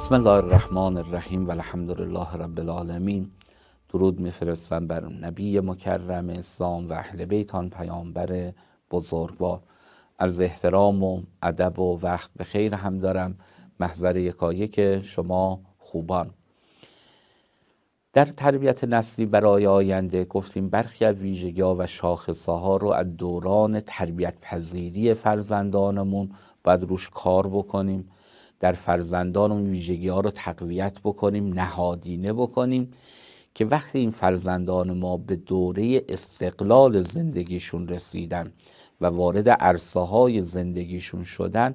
بسم الله الرحمن الرحیم و الحمد لله رب العالمین درود میفرستم بر نبی مکرم اسلام و اهل بیتان پیامبر بزرگوار از احترام و ادب و وقت به خیر هم دارم محضر یکایک شما خوبان در تربیت نسلی برای آینده گفتیم برخی از ویژگی و شاخصه ها رو از دوران تربیت پذیری فرزندانمون باید روش کار بکنیم در فرزندان اون ویژگی ها رو تقویت بکنیم نهادینه بکنیم که وقتی این فرزندان ما به دوره استقلال زندگیشون رسیدن و وارد عرصه های زندگیشون شدن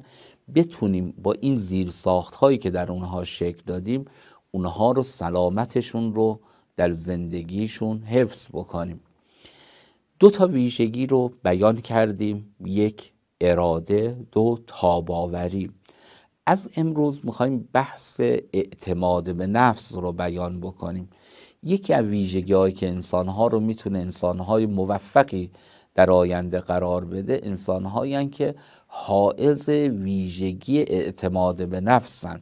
بتونیم با این زیر ساخت هایی که در اونها شکل دادیم اونها رو سلامتشون رو در زندگیشون حفظ بکنیم دو تا ویژگی رو بیان کردیم یک اراده دو تاباوری از امروز میخوایم بحث اعتماد به نفس رو بیان بکنیم یکی از ویژگی هایی که انسانها رو میتونه انسانهای موفقی در آینده قرار بده انسانهایی که حائز ویژگی اعتماد به نفسن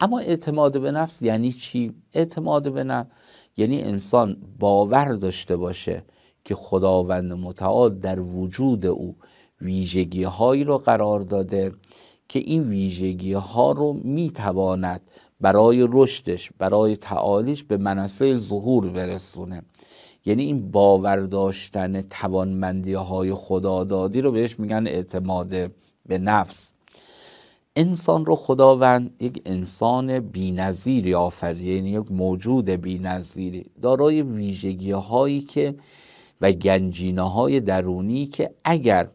اما اعتماد به نفس یعنی چی؟ اعتماد به نفس یعنی انسان باور داشته باشه که خداوند متعال در وجود او ویژگی رو قرار داده که این ویژگی ها رو میتواند برای رشدش برای تعالیش به منصه ظهور برسونه یعنی این باور داشتن توانمندی های خدادادی رو بهش میگن اعتماد به نفس انسان رو خداوند یک انسان بینظیری آفرید یعنی یک موجود بینظیری دارای ویژگی هایی که و گنجینه های درونی که اگر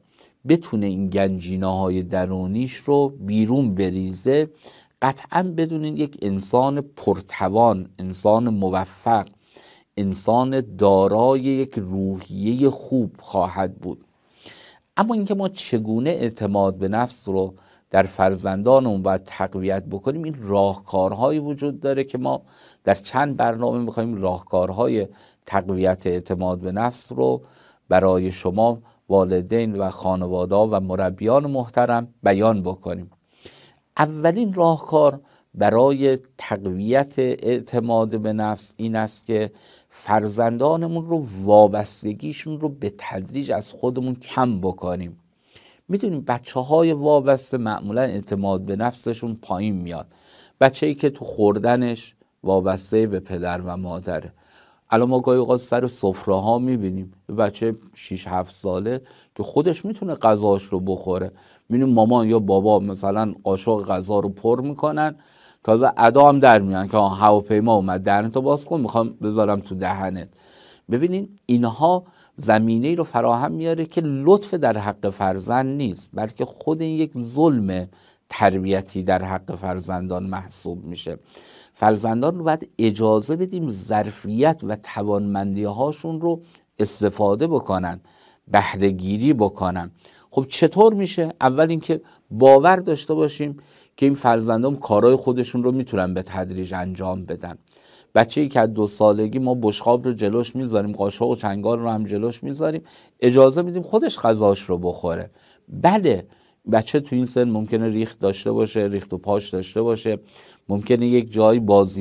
بتونه این گنجینه های درونیش رو بیرون بریزه قطعا بدونین یک انسان پرتوان انسان موفق انسان دارای یک روحیه خوب خواهد بود اما اینکه ما چگونه اعتماد به نفس رو در فرزندانمون باید تقویت بکنیم این راهکارهایی وجود داره که ما در چند برنامه میخوایم راهکارهای تقویت اعتماد به نفس رو برای شما والدین و خانواده و مربیان محترم بیان بکنیم اولین راهکار برای تقویت اعتماد به نفس این است که فرزندانمون رو وابستگیشون رو به تدریج از خودمون کم بکنیم میدونیم بچه های وابسته معمولا اعتماد به نفسشون پایین میاد بچه ای که تو خوردنش وابسته به پدر و مادره الان ما گاهی اوقات سر سفره ها میبینیم بچه 6 7 ساله که خودش میتونه غذاش رو بخوره میبینیم مامان یا بابا مثلا قاشق غذا رو پر میکنن تازه ادا هم در میان که هواپیما اومد رو باز کن میخوام بذارم تو دهنت ببینین اینها زمینه ای رو فراهم میاره که لطف در حق فرزند نیست بلکه خود این یک ظلم تربیتی در حق فرزندان محسوب میشه فرزندان رو باید اجازه بدیم ظرفیت و توانمندی هاشون رو استفاده بکنن بهرهگیری بکنن خب چطور میشه اول اینکه باور داشته باشیم که این فرزندان کارهای خودشون رو میتونن به تدریج انجام بدن بچه که از دو سالگی ما بشخاب رو جلوش میذاریم قاشق و چنگال رو هم جلوش میذاریم اجازه میدیم خودش غذاش رو بخوره بله بچه تو این سن ممکنه ریخت داشته باشه ریخت و پاش داشته باشه ممکنه یک جایی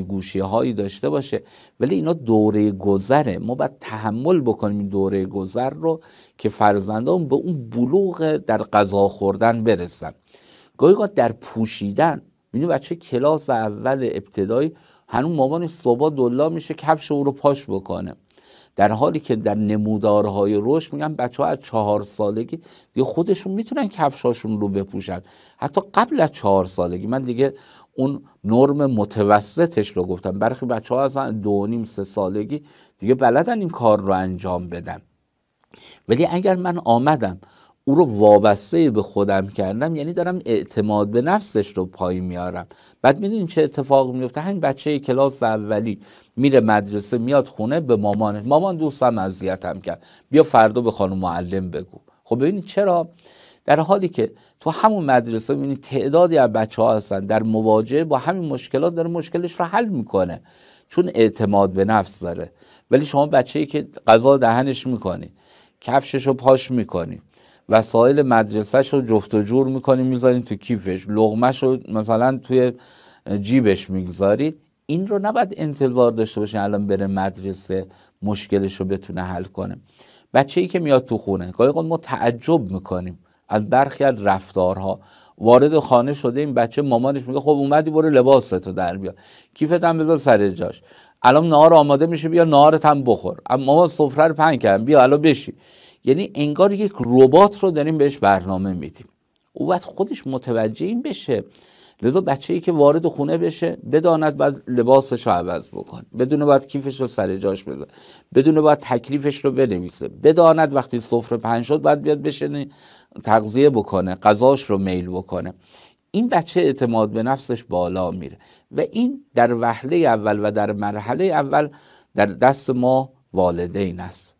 گوشی هایی داشته باشه ولی اینا دوره گذره ما باید تحمل بکنیم این دوره گذر رو که فرزندان به اون بلوغ در غذا خوردن برسن گاهی در پوشیدن میدونی بچه کلاس اول ابتدایی هنون مامان صبح دلا میشه کفش او رو پاش بکنه در حالی که در نمودارهای رشد میگن بچه ها از چهار سالگی دیگه خودشون میتونن کفشاشون رو بپوشن حتی قبل از چهار سالگی من دیگه اون نرم متوسطش رو گفتم برخی بچه ها از دو نیم سه سالگی دیگه بلدن این کار رو انجام بدن ولی اگر من آمدم او رو وابسته به خودم کردم یعنی دارم اعتماد به نفسش رو پای میارم بعد میدونین چه اتفاق میفته همین بچه کلاس اولی میره مدرسه میاد خونه به مامان مامان دوستم اذیتم کرد بیا فردا به خانم معلم بگو خب ببینید چرا در حالی که تو همون مدرسه میبینی تعدادی از بچه ها هستن در مواجهه با همین مشکلات داره مشکلش رو حل میکنه چون اعتماد به نفس داره ولی شما بچه‌ای که غذا دهنش میکنی کفشش رو پاش میکنی وسایل مدرسهش رو جفت و جور میکنیم میذاریم تو کیفش لغمش رو مثلا توی جیبش میگذارید این رو نباید انتظار داشته باشین الان بره مدرسه مشکلش رو بتونه حل کنه بچه ای که میاد تو خونه گاهی قد ما تعجب میکنیم از برخی از رفتارها وارد خانه شده این بچه مامانش میگه خب اومدی برو لباستو در بیا کیفت هم بذار سر جاش الان نهار آماده میشه بیا نهارت هم بخور اما مامان سفره رو پهن بیا الان بشی یعنی انگار یک ربات رو داریم بهش برنامه میدیم او باید خودش متوجه این بشه لذا بچه ای که وارد خونه بشه بداند باید لباسش رو عوض بکنه بدون باید کیفش رو سر جاش بذاره بدون باید تکلیفش رو بنویسه بداند وقتی سفره پنج شد باید بیاد بشینه تغذیه بکنه غذاش رو میل بکنه این بچه اعتماد به نفسش بالا میره و این در وهله اول و در مرحله اول در دست ما والدین است